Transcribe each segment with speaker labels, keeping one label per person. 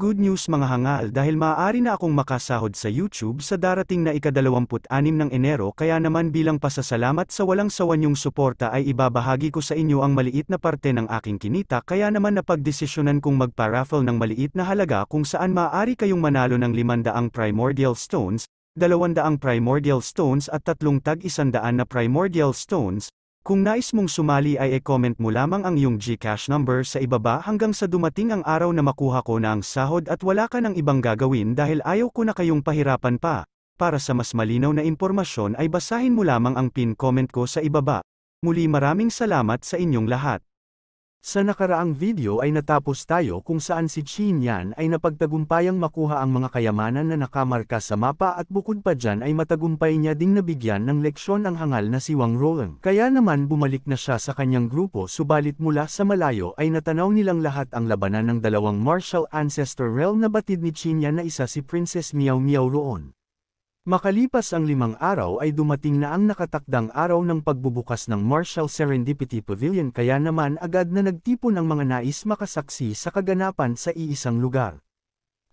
Speaker 1: Good news mga hangal dahil maaari na akong makasahod sa YouTube sa darating na ikadalawamput anim ng Enero kaya naman bilang pasasalamat sa walang sawan yung suporta ay ibabahagi ko sa inyo ang maliit na parte ng aking kinita kaya naman napagdesisyonan kong magpa-raffle ng maliit na halaga kung saan maaari kayong manalo ng 500 primordial stones, 200 primordial stones at tatlong tag-100 na primordial stones, kung nais mong sumali ay e-comment mo lamang ang iyong GCash number sa ibaba hanggang sa dumating ang araw na makuha ko na ang sahod at wala ka ng ibang gagawin dahil ayaw ko na kayong pahirapan pa. Para sa mas malinaw na impormasyon ay basahin mo lamang ang pin comment ko sa ibaba. Muli maraming salamat sa inyong lahat. Sa nakaraang video ay natapos tayo kung saan si Qin Yan ay napagtagumpayang makuha ang mga kayamanan na nakamarka sa mapa at bukod pa dyan ay matagumpay niya ding nabigyan ng leksyon ang hangal na si Wang Roeng. Kaya naman bumalik na siya sa kanyang grupo subalit mula sa malayo ay natanaw nilang lahat ang labanan ng dalawang martial ancestor realm na batid ni Qin Yan na isa si Princess Miao Miao roon. Makalipas ang limang araw ay dumating na ang nakatakdang araw ng pagbubukas ng Marshall Serendipity Pavilion kaya naman agad na nagtipon ang mga nais makasaksi sa kaganapan sa iisang lugar.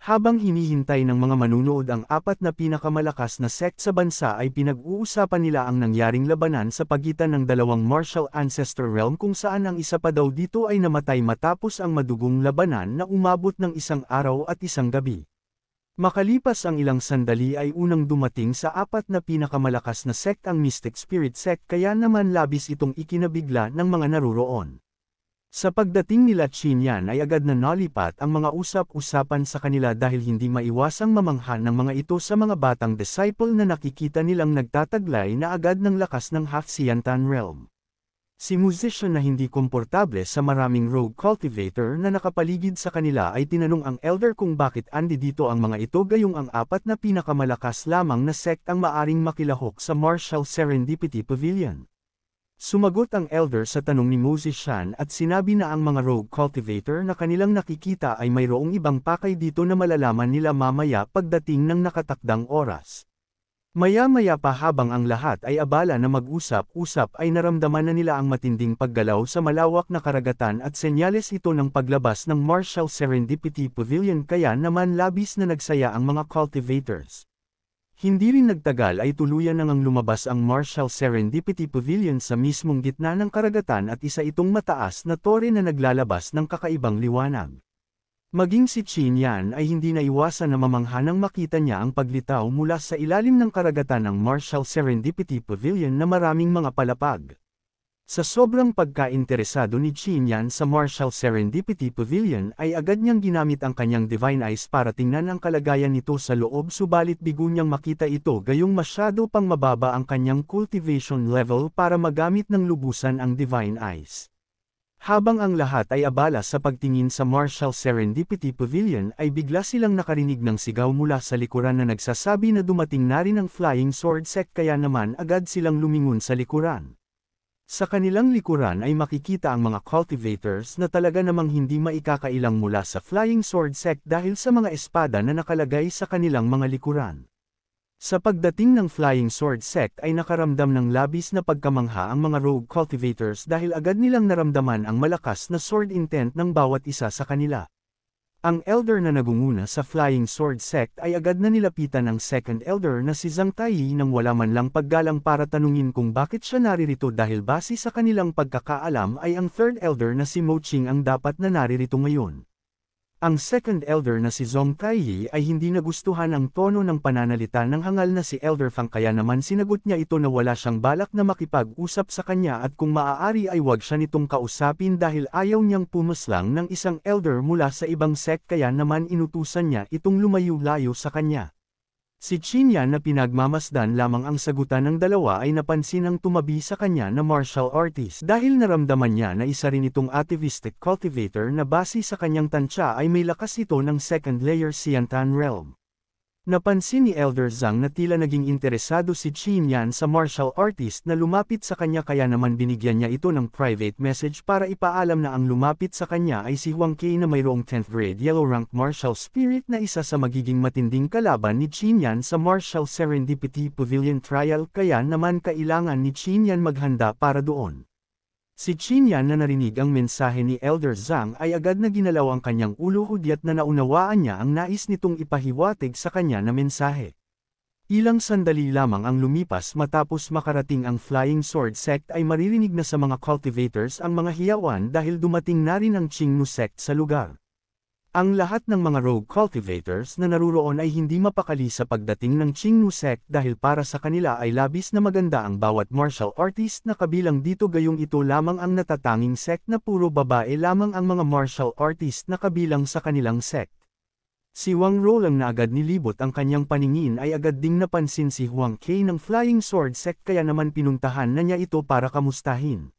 Speaker 1: Habang hinihintay ng mga manunood ang apat na pinakamalakas na sect sa bansa ay pinag-uusapan nila ang nangyaring labanan sa pagitan ng dalawang martial ancestor realm kung saan ang isa pa daw dito ay namatay matapos ang madugong labanan na umabot ng isang araw at isang gabi. Makalipas ang ilang sandali ay unang dumating sa apat na pinakamalakas na sect ang Mystic Spirit Sect kaya naman labis itong ikinabigla ng mga naruroon. Sa pagdating nila Chinyan ay agad na nalipat ang mga usap-usapan sa kanila dahil hindi maiwasang mamanghan ng mga ito sa mga batang disciple na nakikita nilang nagtataglay na agad ng lakas ng Half Siantan Realm. Si musician na hindi komportable sa maraming rogue cultivator na nakapaligid sa kanila ay tinanong ang elder kung bakit andi dito ang mga ito gayong ang apat na pinakamalakas lamang na sect ang maaring makilahok sa Marshall Serendipity Pavilion. Sumagot ang elder sa tanong ni musician at sinabi na ang mga rogue cultivator na kanilang nakikita ay mayroong ibang pakay dito na malalaman nila mamaya pagdating ng nakatakdang oras. Maya-maya pa habang ang lahat ay abala na mag-usap-usap ay naramdaman na nila ang matinding paggalaw sa malawak na karagatan at senyales ito ng paglabas ng Marshall Serendipity Pavilion kaya naman labis na nagsaya ang mga cultivators. Hindi rin nagtagal ay tuluyan nang ang lumabas ang Marshall Serendipity Pavilion sa mismong gitna ng karagatan at isa itong mataas na tore na naglalabas ng kakaibang liwanag. Maging si Chin Yan ay hindi naiwasan na mamangha nang makita niya ang paglitaw mula sa ilalim ng karagatan ng Marshall Serendipity Pavilion na maraming mga palapag. Sa sobrang pagkainteresado ni Chin Yan sa Marshall Serendipity Pavilion ay agad niyang ginamit ang kanyang Divine Eyes para tingnan ang kalagayan nito sa loob subalit bigo niyang makita ito gayong masyado pang mababa ang kanyang cultivation level para magamit ng lubusan ang Divine Eyes. Habang ang lahat ay abala sa pagtingin sa Marshall Serendipity Pavilion ay bigla silang nakarinig ng sigaw mula sa likuran na nagsasabi na dumating na rin ang Flying Sword Sect kaya naman agad silang lumingon sa likuran. Sa kanilang likuran ay makikita ang mga cultivators na talaga namang hindi maikakailang mula sa Flying Sword Sect dahil sa mga espada na nakalagay sa kanilang mga likuran. Sa pagdating ng Flying Sword Sect ay nakaramdam ng labis na pagkamangha ang mga rogue cultivators dahil agad nilang naramdaman ang malakas na sword intent ng bawat isa sa kanila. Ang elder na nagunguna sa Flying Sword Sect ay agad na nilapitan ng second elder na si Zhang Taiyi nang wala man lang paggalang para tanungin kung bakit siya naririto dahil base sa kanilang pagkakaalam ay ang third elder na si Mo Ching ang dapat na naririto ngayon. Ang second elder na si Zong Taiyi ay hindi nagustuhan ang tono ng pananalita ng hangal na si Elder Fang kaya naman sinagot niya ito na wala siyang balak na makipag-usap sa kanya at kung maaari ay wag siya nitong kausapin dahil ayaw niyang pumaslang ng isang elder mula sa ibang sect kaya naman inutusan niya itong lumayo-layo sa kanya. Si Chinyan na pinagmamasdan lamang ang sagutan ng dalawa ay napansin ang tumabi sa kanya na martial artist dahil naramdaman niya na isa rin itong activistic cultivator na base sa kanyang tansya ay may lakas ito ng second layer Siantan realm. Napansin ni Elder Zhang na tila naging interesado si Qin Yan sa martial artist na lumapit sa kanya kaya naman binigyan niya ito ng private message para ipaalam na ang lumapit sa kanya ay si Huang Kei na mayroong 10th grade yellow rank martial spirit na isa sa magiging matinding kalaban ni Qin Yan sa martial serendipity pavilion trial kaya naman kailangan ni Qin Yan maghanda para doon. Si Qinyan na narinig ang mensahe ni Elder Zhang ay agad na ginalaw ang kanyang ulo hudyat na naunawaan niya ang nais nitong ipahiwatig sa kanya na mensahe. Ilang sandali lamang ang lumipas matapos makarating ang Flying Sword Sect ay maririnig na sa mga cultivators ang mga hiyawan dahil dumating na rin ang Qingnu Sect sa lugar. Ang lahat ng mga rogue cultivators na naruroon ay hindi mapakali sa pagdating ng Qingnu sect dahil para sa kanila ay labis na maganda ang bawat martial artist na kabilang dito gayong ito lamang ang natatanging sect na puro babae lamang ang mga martial artist na kabilang sa kanilang sect. Si Wang Ro lang na agad nilibot ang kanyang paningin ay agad ding napansin si Huang Kei ng Flying Sword sect kaya naman pinuntahan na niya ito para kamustahin.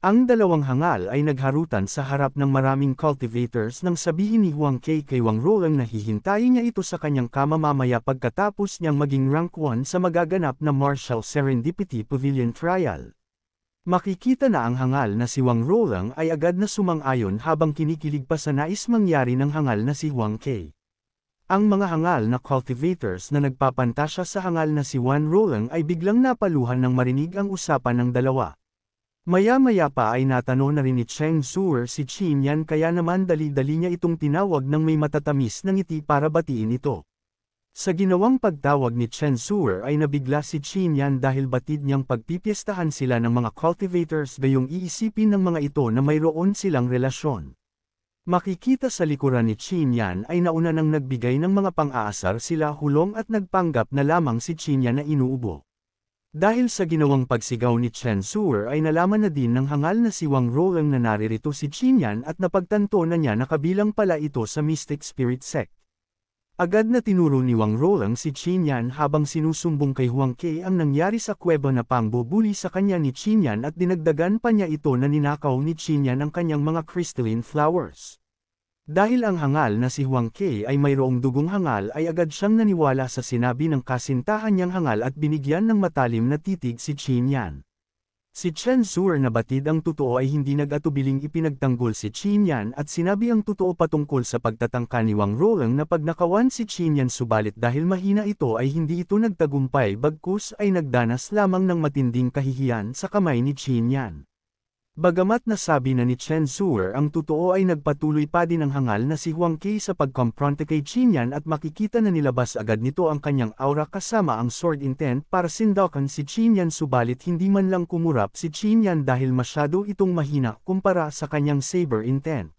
Speaker 1: Ang dalawang hangal ay nagharutan sa harap ng maraming cultivators nang sabihin ni Huang K kay Wang Ro ang nahihintayin niya ito sa kanyang kama mamaya pagkatapos niyang maging rank 1 sa magaganap na Martial Serendipity Pavilion Trial. Makikita na ang hangal na si Wang Rolang ay agad na sumang-ayon habang kinikilig pa sa nais mangyari ng hangal na si Huang K. Ang mga hangal na cultivators na nagpapantasya sa hangal na si Juan Rolang ay biglang napaluhan ng marinig ang usapan ng dalawa. Maya-maya pa ay natanong na rin ni Cheng Suer si Qin Yan kaya naman dali-dali niya itong tinawag ng may matatamis na ng ngiti para batiin ito. Sa ginawang pagtawag ni Chen Suer ay nabigla si Qin Yan dahil batid niyang pagpipiestahan sila ng mga cultivators gayong iisipin ng mga ito na mayroon silang relasyon. Makikita sa likuran ni Qin Yan ay nauna nang nagbigay ng mga pang-aasar sila hulong at nagpanggap na lamang si Qin Yan na inuubo. Dahil sa ginawang pagsigaw ni Chen Suer ay nalaman na din ng hangal na si Wang Rolang na naririto si Qinyan at napagtanto na niya na kabilang pala ito sa Mystic Spirit Sect. Agad na tinuro ni Wang Rolang si Qinyan habang sinusumbong kay Huang Ke ang nangyari sa kuweba na pangbubuli sa kanya ni Qinyan at dinagdagan pa niya ito na ninakaw ni Qinyan ang kanyang mga crystalline flowers. Dahil ang hangal na si Huang Ke ay mayroong dugong hangal ay agad siyang naniwala sa sinabi ng kasintahan niyang hangal at binigyan ng matalim na titig si Qin Yan. Si Chen Sur na batid ang totoo ay hindi nag-atubiling ipinagtanggol si Qin Yan at sinabi ang totoo patungkol sa pagtatangka ni Wang Roleng na pagnakawan si Qin Yan subalit dahil mahina ito ay hindi ito nagtagumpay bagkus ay nagdanas lamang ng matinding kahihiyan sa kamay ni Qin Yan. Bagamat nasabi na ni Chen Suer ang totoo ay nagpatuloy pa din ang hangal na si Huang Qi sa pagkompronte kay Qinyan at makikita na nilabas agad nito ang kanyang aura kasama ang sword intent para sindakan si Qinyan subalit hindi man lang kumurap si Qinyan dahil masyado itong mahina kumpara sa kanyang saber intent.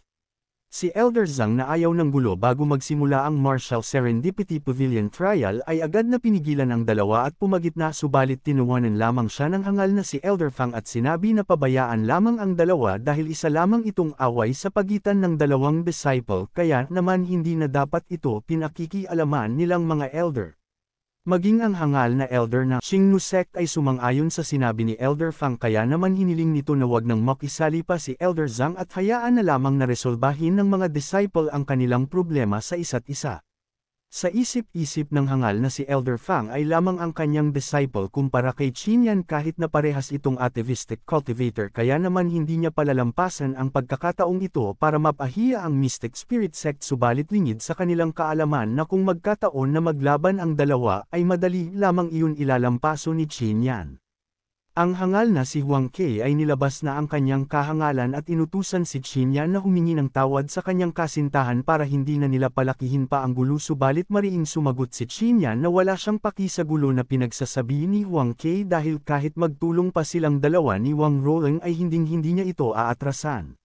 Speaker 1: Si Elder Zhang na ayaw ng gulo bago magsimula ang Marshall Serendipity Pavilion Trial ay agad na pinigilan ang dalawa at pumagitna subalit tinuwanan lamang siya ng hangal na si Elder Fang at sinabi na pabayaan lamang ang dalawa dahil isa lamang itong away sa pagitan ng dalawang disciple kaya naman hindi na dapat ito pinakikialaman nilang mga elder. Maging ang hangal na elder na Xing sect ay sumang-ayon sa sinabi ni Elder Fang kaya naman hiniling nito na wag nang makisali pa si Elder Zhang at hayaan na lamang na resolbahin ng mga disciple ang kanilang problema sa isa't isa. Sa isip-isip ng hangal na si Elder Fang ay lamang ang kanyang disciple kumpara kay Qinyan kahit na parehas itong atavistic cultivator kaya naman hindi niya palalampasan ang pagkakataong ito para mapahiya ang mystic spirit sect subalit lingid sa kanilang kaalaman na kung magkataon na maglaban ang dalawa ay madali lamang iyon ilalampaso ni Qinyan. Ang hangal na si Huang Ke ay nilabas na ang kanyang kahangalan at inutusan si Qin Yan na humingi ng tawad sa kanyang kasintahan para hindi na nila palakihin pa ang gulo subalit mariing sumagot si Qin Yan na wala siyang paki sa gulo na pinagsasabi ni Huang Ke dahil kahit magtulong pa silang dalawa ni Wang Roling ay hinding-hindi niya ito aatrasan.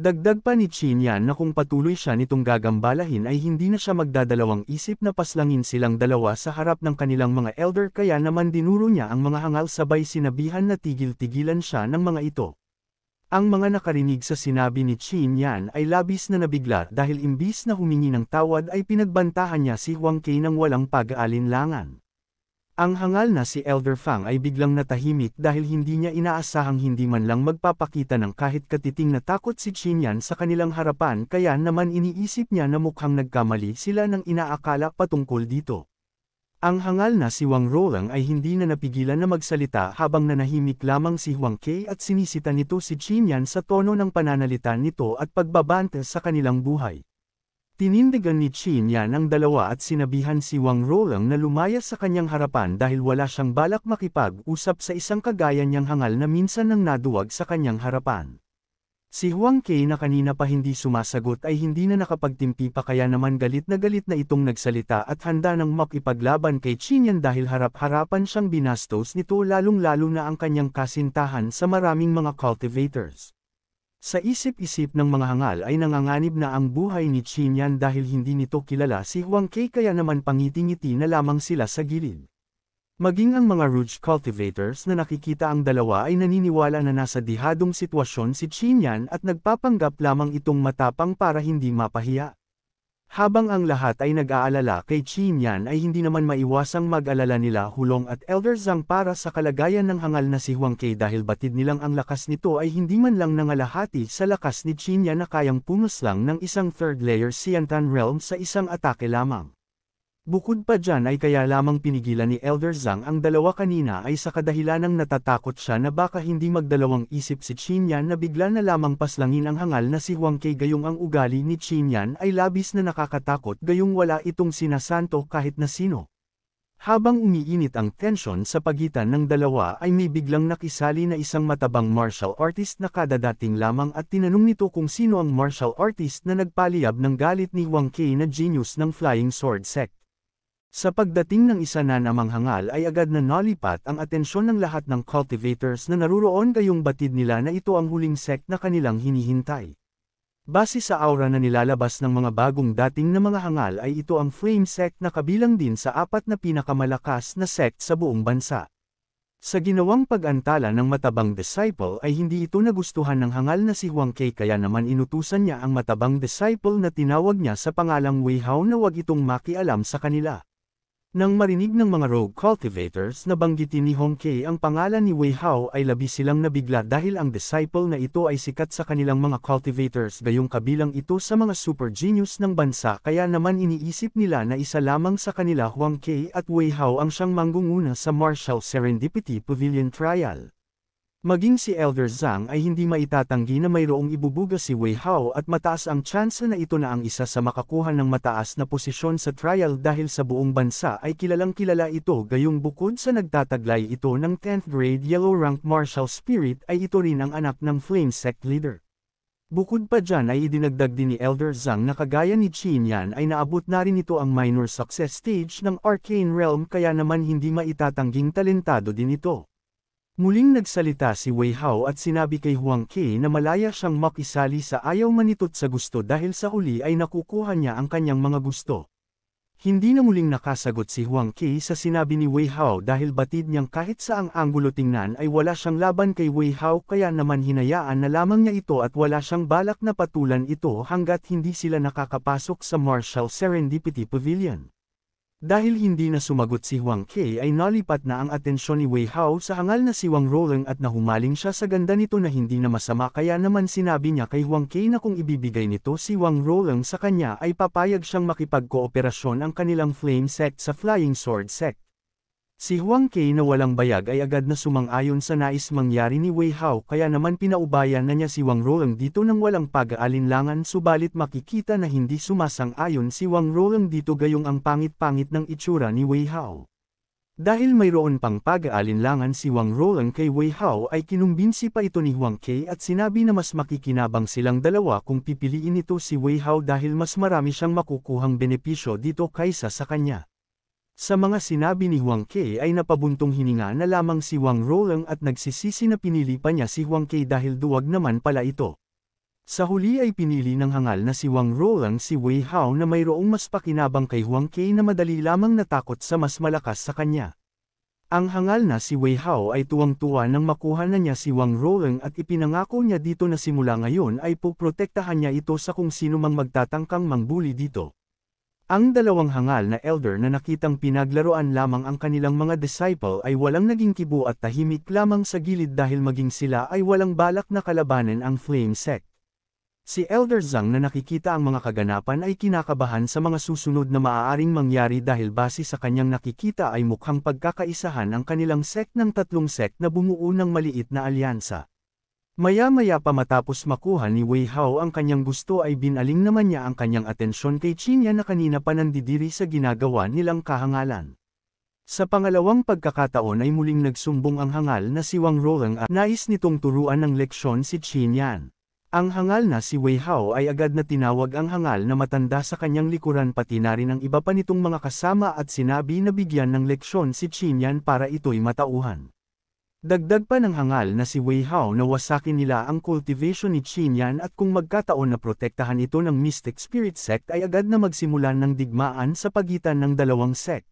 Speaker 1: Dagdag pa ni Yan na kung patuloy siya nitong gagambalahin ay hindi na siya magdadalawang isip na paslangin silang dalawa sa harap ng kanilang mga elder kaya naman dinuro niya ang mga hangal sabay sinabihan na tigil-tigilan siya ng mga ito. Ang mga nakarinig sa sinabi ni Yan ay labis na nabigla dahil imbis na humingi ng tawad ay pinagbantahan niya si Huang Kei ng walang pag-aalinlangan. Ang hangal na si Elder Fang ay biglang natahimik dahil hindi niya inaasahang hindi man lang magpapakita ng kahit katiting na takot si Chinyan sa kanilang harapan kaya naman iniisip niya na mukhang nagkamali sila ng inaakala patungkol dito. Ang hangal na si Wang Rolang ay hindi na napigilan na magsalita habang nanahimik lamang si Huang Kei at sinisita nito si Chinyan sa tono ng pananalita nito at pagbabanta sa kanilang buhay. Tinindigan ni Qin Yan ang dalawa at sinabihan si Wang Rolang na lumaya sa kanyang harapan dahil wala siyang balak makipag-usap sa isang kagaya niyang hangal na minsan nang naduwag sa kanyang harapan. Si Huang Kei na kanina pa hindi sumasagot ay hindi na nakapagtimpi pa kaya naman galit na galit na itong nagsalita at handa nang makipaglaban kay Qin Yan dahil harap-harapan siyang binastos nito lalong-lalo na ang kanyang kasintahan sa maraming mga cultivators. Sa isip-isip ng mga hangal ay nanganganib na ang buhay ni Chinyan dahil hindi nito kilala si Huang Kei kaya naman pangiti-ngiti na lamang sila sa gilid. Maging ang mga rouge cultivators na nakikita ang dalawa ay naniniwala na nasa dihadong sitwasyon si Chinyan at nagpapanggap lamang itong matapang para hindi mapahiya. Habang ang lahat ay nag-aalala kay Qimian ay hindi naman maiwasang mag-alala nila Hulong at Elder Zhang para sa kalagayan ng hangal na si Huang Kei dahil batid nilang ang lakas nito ay hindi man lang nangalahati sa lakas ni Qimian na kayang lang ng isang third layer Siantan Realm sa isang atake lamang. Bukod pa dyan ay kaya lamang pinigilan ni Elder Zhang ang dalawa kanina ay sa ng natatakot siya na baka hindi magdalawang isip si Qinyan na bigla na lamang paslangin ang hangal na si Huang Kei gayong ang ugali ni Qinyan ay labis na nakakatakot gayong wala itong sinasanto kahit na sino. Habang umiinit ang tensyon sa pagitan ng dalawa ay may biglang nakisali na isang matabang martial artist na kadadating lamang at tinanong nito kung sino ang martial artist na nagpaliyab ng galit ni Wang Kei na genius ng Flying Sword Sect. Sa pagdating ng isa na namang hangal ay agad na nalipat ang atensyon ng lahat ng cultivators na naruroon kayong batid nila na ito ang huling sect na kanilang hinihintay. Base sa aura na nilalabas ng mga bagong dating na mga hangal ay ito ang flame sect na kabilang din sa apat na pinakamalakas na sect sa buong bansa. Sa ginawang pag-antala ng matabang disciple ay hindi ito nagustuhan ng hangal na si Huang Kei kaya naman inutusan niya ang matabang disciple na tinawag niya sa pangalang Wei Hao na wag itong makialam sa kanila. Nang marinig ng mga rogue cultivators na banggitin ni Hong Kei ang pangalan ni Wei Hao ay labis silang nabigla dahil ang disciple na ito ay sikat sa kanilang mga cultivators gayong kabilang ito sa mga super genius ng bansa kaya naman iniisip nila na isa lamang sa kanila Huang Kei at Wei Hao ang siyang manggunguna sa Martial Serendipity Pavilion Trial. Maging si Elder Zhang ay hindi maitatanggi na mayroong ibubuga si Wei Hao at mataas ang tsansa na ito na ang isa sa makakuha ng mataas na posisyon sa trial dahil sa buong bansa ay kilalang kilala ito gayong bukod sa nagtataglay ito ng 10th grade yellow rank martial spirit ay ito rin ang anak ng flame sect leader. Bukod pa dyan ay idinagdag din ni Elder Zhang na kagaya ni Qin Yan ay naabot na rin ito ang minor success stage ng Arcane Realm kaya naman hindi maitatangging talentado din ito. Muling nagsalita si Wei Hao at sinabi kay Huang Qi na malaya siyang makisali sa ayaw manitot sa gusto dahil sa huli ay nakukuha niya ang kanyang mga gusto. Hindi na muling nakasagot si Huang Qi sa sinabi ni Wei Hao dahil batid niyang kahit saang anggulo tingnan ay wala siyang laban kay Wei Hao kaya naman hinayaan na lamang niya ito at wala siyang balak na patulan ito hanggat hindi sila nakakapasok sa Marshall Serendipity Pavilion. Dahil hindi na sumagot si Huang Kei ay nalipat na ang atensyon ni Wei Hao sa hangal na si Wang Rolang at nahumaling siya sa ganda nito na hindi na masama kaya naman sinabi niya kay Huang Kei na kung ibibigay nito si Wang Rolang sa kanya ay papayag siyang makipagkooperasyon ang kanilang flame sect sa Flying Sword sect. Si Huang Kei na walang bayag ay agad na sumang-ayon sa nais mangyari ni Wei Hao kaya naman pinaubayan na niya si Wang Rolang dito nang walang pag-aalinlangan subalit makikita na hindi sumasang-ayon si Wang Rolang dito gayong ang pangit-pangit ng itsura ni Wei Hao. Dahil mayroon pang pag-aalinlangan si Wang Rolang kay Wei Hao ay kinumbinsi pa ito ni Huang Kei at sinabi na mas makikinabang silang dalawa kung pipiliin ito si Wei Hao dahil mas marami siyang makukuhang benepisyo dito kaysa sa kanya. Sa mga sinabi ni Huang Kei ay napabuntong hininga na lamang si Huang Rolang at nagsisisi na pinili pa niya si Huang Kei dahil duwag naman pala ito. Sa huli ay pinili ng hangal na si Huang Rolang si Wei Hao na mayroong mas pakinabang kay Huang Kei na madali lamang natakot sa mas malakas sa kanya. Ang hangal na si Wei Hao ay tuwang-tuwa nang makuha na niya si Wang Rolang at ipinangako niya dito na simula ngayon ay puprotektahan niya ito sa kung sino mang magtatangkang mangbuli dito. Ang dalawang hangal na elder na nakitang pinaglaruan lamang ang kanilang mga disciple ay walang naging kibo at tahimik lamang sa gilid dahil maging sila ay walang balak na kalabanin ang flame sect. Si Elder Zhang na nakikita ang mga kaganapan ay kinakabahan sa mga susunod na maaaring mangyari dahil base sa kanyang nakikita ay mukhang pagkakaisahan ang kanilang sect ng tatlong sect na bumuo ng maliit na alyansa. Maya-maya pa matapos makuha ni Wei Hao ang kanyang gusto ay binaling naman niya ang kanyang atensyon kay Chinya na kanina pa nandidiri sa ginagawa nilang kahangalan. Sa pangalawang pagkakataon ay muling nagsumbong ang hangal na si Wang Rolang at nais nitong turuan ng leksyon si Chinyan. Ang hangal na si Wei Hao ay agad na tinawag ang hangal na matanda sa kanyang likuran pati na rin ang iba pa nitong mga kasama at sinabi na bigyan ng leksyon si Chinyan para ito'y matauhan. Dagdag pa ng hangal na si Wei Hao na wasakin nila ang cultivation ni Yan at kung magkataon na protektahan ito ng Mystic Spirit Sect ay agad na magsimulan ng digmaan sa pagitan ng dalawang sect.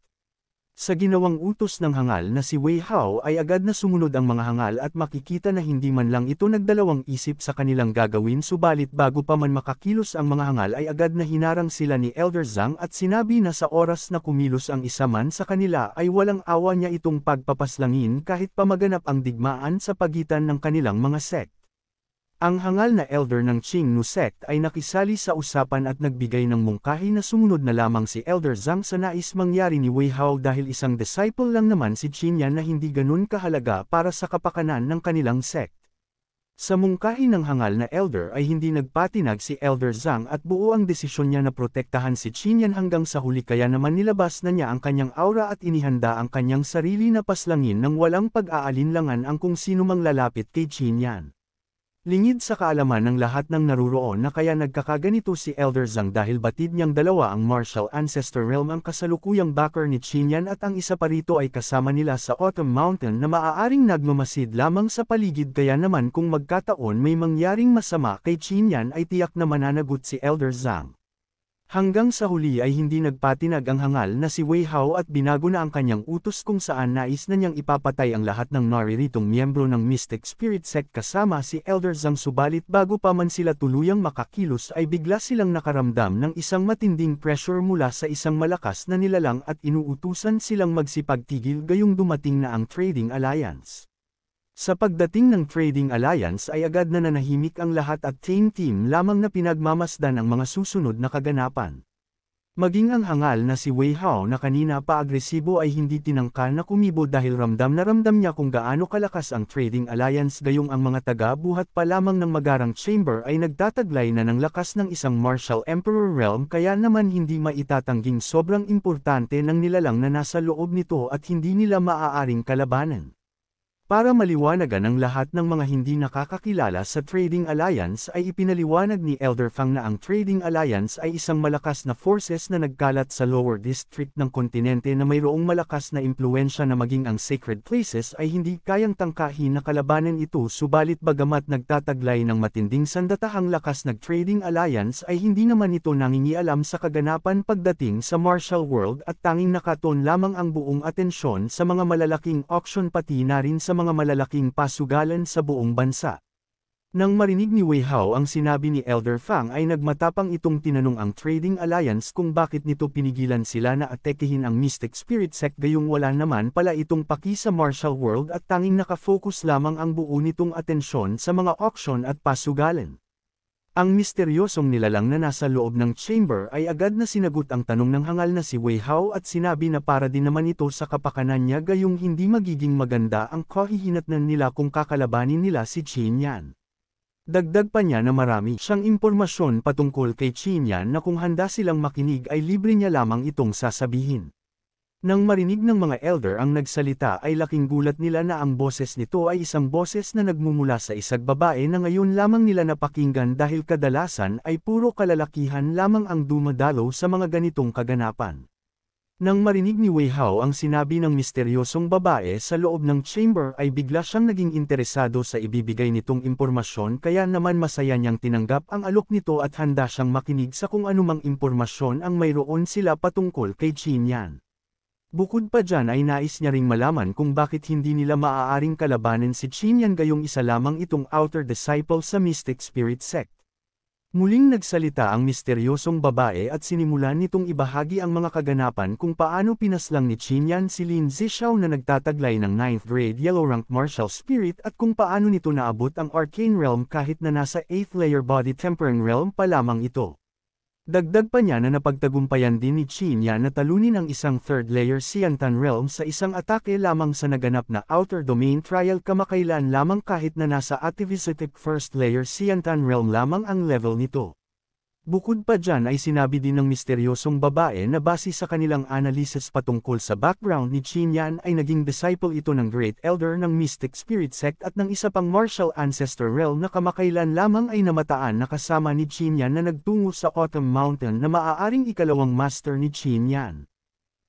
Speaker 1: Sa ginawang utos ng hangal na si Wei Hao ay agad na sumunod ang mga hangal at makikita na hindi man lang ito nagdalawang isip sa kanilang gagawin subalit bago pa man makakilos ang mga hangal ay agad na hinarang sila ni Elder Zhang at sinabi na sa oras na kumilos ang isa man sa kanila ay walang awa niya itong pagpapaslangin kahit pa maganap ang digmaan sa pagitan ng kanilang mga sect. Ang hangal na elder ng Qing Nu sect ay nakisali sa usapan at nagbigay ng mungkahi na sumunod na lamang si Elder Zhang sa nais mangyari ni Wei Hao dahil isang disciple lang naman si Qinyan na hindi ganun kahalaga para sa kapakanan ng kanilang sect. Sa mungkahi ng hangal na elder ay hindi nagpatinag si Elder Zhang at buo ang desisyon niya na protektahan si Qinyan hanggang sa huli kaya naman nilabas na niya ang kanyang aura at inihanda ang kanyang sarili na paslangin nang walang pag-aalinlangan ang kung sino mang lalapit kay Qinyan. Lingid sa kaalaman ng lahat ng naruroon na kaya nagkakaganito si Elder Zhang dahil batid niyang dalawa ang martial ancestor realm ang kasalukuyang backer ni Qinyan at ang isa pa rito ay kasama nila sa Autumn Mountain na maaaring nagmamasid lamang sa paligid kaya naman kung magkataon may mangyaring masama kay Qinyan ay tiyak na mananagot si Elder Zhang. Hanggang sa huli ay hindi nagpatinag ang hangal na si Wei Hao at binago na ang kanyang utos kung saan nais na niyang ipapatay ang lahat ng nariritong miyembro ng Mystic Spirit Sect kasama si Elder Zhang subalit bago pa man sila tuluyang makakilos ay bigla silang nakaramdam ng isang matinding pressure mula sa isang malakas na nilalang at inuutusan silang magsipagtigil gayong dumating na ang Trading Alliance. Sa pagdating ng Trading Alliance ay agad na nanahimik ang lahat at team team lamang na pinagmamasdan ang mga susunod na kaganapan. Maging ang hangal na si Wei Hao na kanina pa agresibo ay hindi tinangka na kumibo dahil ramdam na ramdam niya kung gaano kalakas ang Trading Alliance gayong ang mga taga-buhat pa lamang ng Magarang Chamber ay nagtataglay na ng lakas ng isang martial emperor realm kaya naman hindi maitatangging sobrang importante ng nilalang na nasa loob nito at hindi nila maaaring kalabanan. Para maliwanagan ang lahat ng mga hindi nakakakilala sa Trading Alliance ay ipinaliwanag ni Elder Fang na ang Trading Alliance ay isang malakas na forces na nagkalat sa lower district ng kontinente na mayroong malakas na impluensya na maging ang sacred places ay hindi kayang tangkahin na kalabanan ito subalit bagamat nagtataglay ng matinding sandatahang lakas ng Trading Alliance ay hindi naman ito nangingialam sa kaganapan pagdating sa martial world at tanging nakaton lamang ang buong atensyon sa mga malalaking auction pati na rin sa mga malalaking pasugalan sa buong bansa. Nang marinig ni Wei Hao ang sinabi ni Elder Fang ay nagmatapang itong tinanong ang Trading Alliance kung bakit nito pinigilan sila na atekihin ang Mystic Spirit Sect gayong wala naman pala itong paki sa martial world at tanging nakafocus lamang ang buo nitong atensyon sa mga auction at pasugalan. Ang misteryosong nilalang na nasa loob ng chamber ay agad na sinagot ang tanong ng hangal na si Wei Hao at sinabi na para din naman ito sa kapakanan niya gayong hindi magiging maganda ang kahihinatnan nila kung kakalabanin nila si Qin Yan. Dagdag pa niya na marami siyang impormasyon patungkol kay Qin Yan na kung handa silang makinig ay libre niya lamang itong sasabihin. Nang marinig ng mga elder ang nagsalita ay laking gulat nila na ang boses nito ay isang boses na nagmumula sa isang babae na ngayon lamang nila napakinggan dahil kadalasan ay puro kalalakihan lamang ang dumadalo sa mga ganitong kaganapan. Nang marinig ni Wei Hao ang sinabi ng misteryosong babae sa loob ng chamber ay bigla siyang naging interesado sa ibibigay nitong impormasyon kaya naman masaya niyang tinanggap ang alok nito at handa siyang makinig sa kung anumang impormasyon ang mayroon sila patungkol kay Qin Yan. Bukod pa dyan ay nais niya ring malaman kung bakit hindi nila maaaring kalabanin si Chinyan gayong isa lamang itong outer disciple sa Mystic Spirit Sect. Muling nagsalita ang misteryosong babae at sinimulan nitong ibahagi ang mga kaganapan kung paano pinaslang ni Chinyan si Lin Zixiao na nagtataglay ng 9th grade yellow rank martial spirit at kung paano nito naabot ang arcane realm kahit na nasa 8th layer body tempering realm pa lamang ito. Dagdag pa niya na napagtagumpayan din ni Chinya na talunin ang isang third layer Siantan Realm sa isang atake lamang sa naganap na Outer Domain Trial kamakailan lamang kahit na nasa Activisatic First Layer Siantan Realm lamang ang level nito. Bukod pa dyan ay sinabi din ng misteryosong babae na base sa kanilang analysis patungkol sa background ni Qin Yan ay naging disciple ito ng Great Elder ng Mystic Spirit Sect at ng isa pang martial ancestor realm na kamakailan lamang ay namataan na kasama ni Qin Yan na nagtungo sa Autumn Mountain na maaaring ikalawang master ni Qin Yan.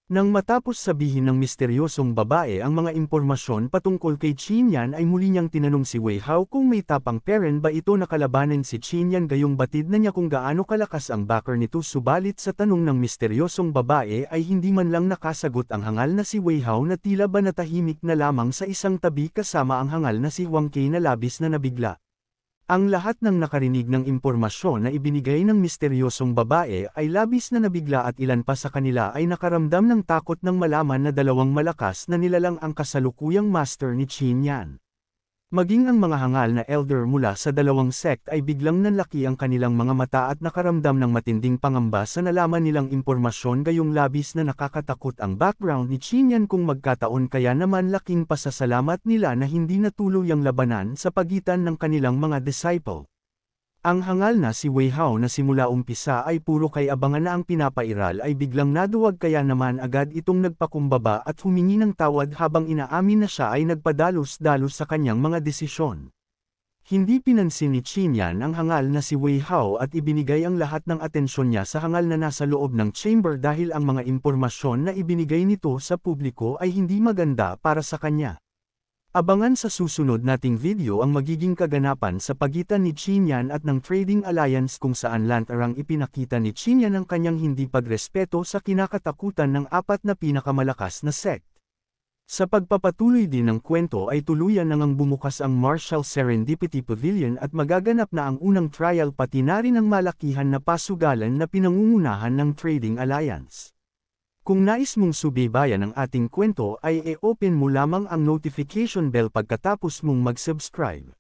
Speaker 1: Nang matapos sabihin ng misteryosong babae ang mga impormasyon patungkol kay Chinyan ay muli niyang tinanong si Wei Hao kung may tapang peren ba ito na kalabanin si Chinyan gayong batid na niya kung gaano kalakas ang backer nito subalit sa tanong ng misteryosong babae ay hindi man lang nakasagot ang hangal na si Wei Hao na tila ba natahimik na lamang sa isang tabi kasama ang hangal na si Wang Kei na labis na nabigla. Ang lahat ng nakarinig ng impormasyon na ibinigay ng misteryosong babae ay labis na nabigla at ilan pa sa kanila ay nakaramdam ng takot nang malaman na dalawang malakas na nilalang ang kasalukuyang master ni Qin Yan. Maging ang mga hangal na elder mula sa dalawang sect ay biglang nanlaki ang kanilang mga mata at nakaramdam ng matinding pangamba sa nalaman nilang impormasyon gayong labis na nakakatakot ang background ni Chinyan kung magkataon kaya naman laking pasasalamat nila na hindi natuloy ang labanan sa pagitan ng kanilang mga disciple. Ang hangal na si Wei Hao na simula umpisa ay puro kay abangan na ang pinapairal ay biglang naduwag kaya naman agad itong nagpakumbaba at humingi ng tawad habang inaamin na siya ay nagpadalos-dalos sa kanyang mga desisyon. Hindi pinansin ni Qinyan ang hangal na si Wei Hao at ibinigay ang lahat ng atensyon niya sa hangal na nasa loob ng chamber dahil ang mga impormasyon na ibinigay nito sa publiko ay hindi maganda para sa kanya. Abangan sa susunod nating video ang magiging kaganapan sa pagitan ni Chinyan at ng Trading Alliance kung saan lantarang ipinakita ni Chinyan ang kanyang hindi pagrespeto sa kinakatakutan ng apat na pinakamalakas na sect. Sa pagpapatuloy din ng kwento ay tuluyan na ngang bumukas ang Marshall Serendipity Pavilion at magaganap na ang unang trial pati na rin ang malakihan na pasugalan na pinangungunahan ng Trading Alliance. Kung nais mong subaybayan ang ating kwento ay e-open mo lamang ang notification bell pagkatapos mong mag-subscribe.